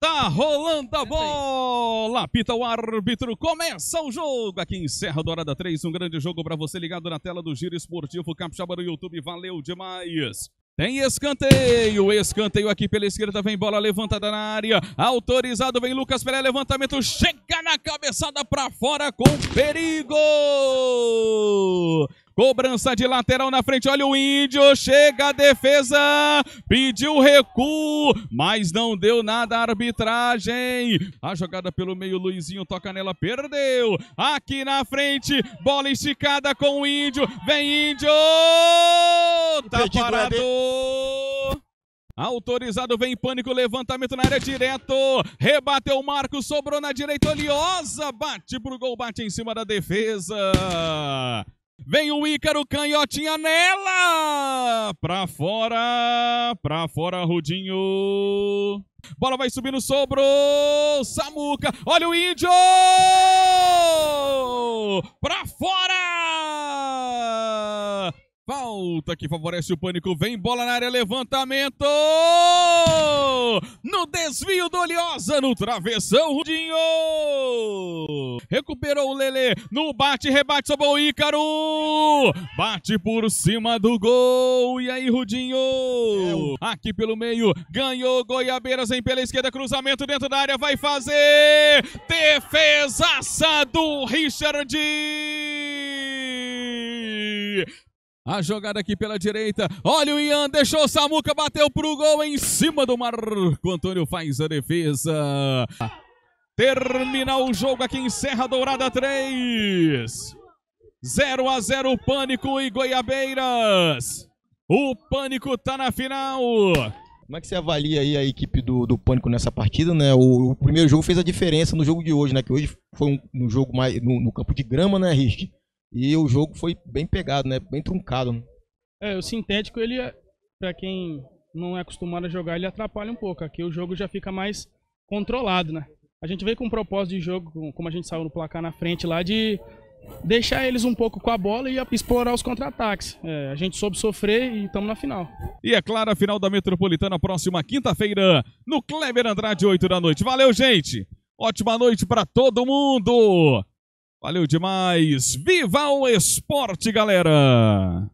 Tá rolando a é bola, apita o árbitro, começa o jogo aqui em Serra Dourada 3, um grande jogo para você ligado na tela do Giro Esportivo Capixaba no YouTube, valeu demais! Tem escanteio, escanteio aqui pela esquerda, vem bola levantada na área, autorizado, vem Lucas Pelé, levantamento, chega na cabeçada para fora com perigo! Cobrança de lateral na frente. Olha o índio. Chega a defesa. Pediu recuo. Mas não deu nada a arbitragem. A jogada pelo meio. Luizinho toca nela. Perdeu. Aqui na frente. Bola esticada com o índio. Vem índio. Tá é parado. Autorizado, vem pânico, levantamento na área direto. Rebateu o Marco, sobrou na direita, oleosa. Bate pro gol, bate em cima da defesa. Vem o Ícaro, canhotinha nela! Pra fora, pra fora, Rudinho. Bola vai subindo, sobrou! Samuca, olha o índio! Pra fora! Falta que favorece o pânico, vem bola na área, levantamento! no desvio do Oliosa, no travessão, Rudinho! Recuperou o Lele, no bate, rebate, sobre o Ícaro! Bate por cima do gol, e aí Rudinho? É. Aqui pelo meio, ganhou Goiabeiras, em pela esquerda, cruzamento dentro da área, vai fazer! Defesaça do Richard! A jogada aqui pela direita. Olha o Ian, deixou o Samuca, bateu pro gol em cima do Marco Antônio faz a defesa. Termina o jogo aqui em Serra Dourada 3. 0 a 0 Pânico e Goiabeiras. O Pânico tá na final. Como é que você avalia aí a equipe do, do Pânico nessa partida, né? O, o primeiro jogo fez a diferença no jogo de hoje, né? Que hoje foi um, um jogo mais no, no campo de grama, né, Rich? E o jogo foi bem pegado, né? Bem truncado. É, o sintético, ele, é, para quem não é acostumado a jogar, ele atrapalha um pouco. Aqui o jogo já fica mais controlado, né? A gente veio com um propósito de jogo, como a gente saiu no placar na frente lá, de deixar eles um pouco com a bola e explorar os contra-ataques. É, a gente soube sofrer e estamos na final. E é claro, a final da Metropolitana, próxima quinta-feira, no Clever Andrade, 8 da noite. Valeu, gente! Ótima noite para todo mundo! Valeu demais! Viva o esporte, galera!